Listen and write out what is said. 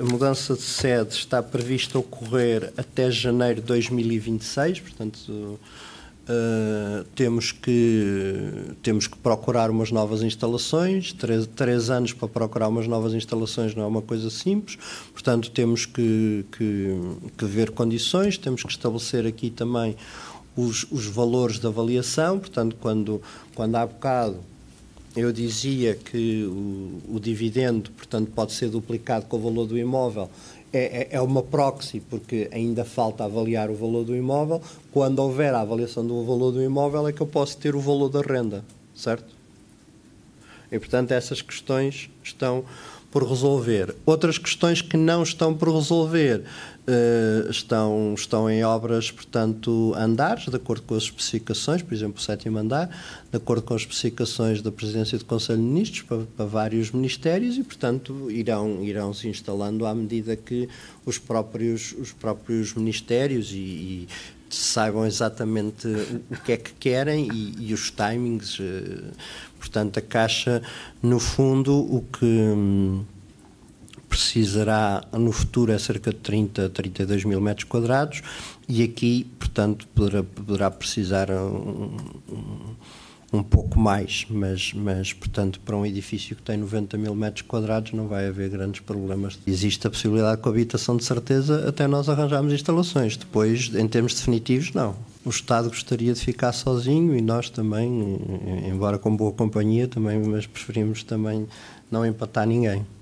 A mudança de sede está prevista ocorrer até janeiro de 2026, portanto. Uh, temos, que, temos que procurar umas novas instalações, três, três anos para procurar umas novas instalações não é uma coisa simples, portanto temos que, que, que ver condições, temos que estabelecer aqui também os, os valores de avaliação, portanto quando, quando há bocado eu dizia que o, o, dividendo, portanto, pode ser duplicado com o valor do imóvel. É, é, é, uma proxy, porque ainda falta avaliar o valor do imóvel. Quando houver a avaliação do valor do imóvel, é que eu posso ter o valor da renda, certo? E, portanto, essas questões estão por resolver. Outras questões que não estão por resolver uh, estão, estão em obras, portanto, andares, de acordo com as especificações, por exemplo, o sétimo andar, de acordo com as especificações da Presidência do Conselho de Ministros para, para vários ministérios e, portanto, irão, irão se instalando à medida que os próprios, os próprios ministérios e, e saibam exatamente o que é que querem e, e os timings. Eh, portanto, a Caixa, no fundo, o que hum, precisará no futuro é cerca de 30, 32 mil metros quadrados e aqui, portanto, poderá, poderá precisar um, um um pouco mais, mas, mas, portanto, para um edifício que tem 90 mil metros quadrados não vai haver grandes problemas. Existe a possibilidade de habitação de certeza até nós arranjarmos instalações, depois, em termos definitivos, não. O Estado gostaria de ficar sozinho e nós também, embora com boa companhia, também, mas preferimos também não empatar ninguém.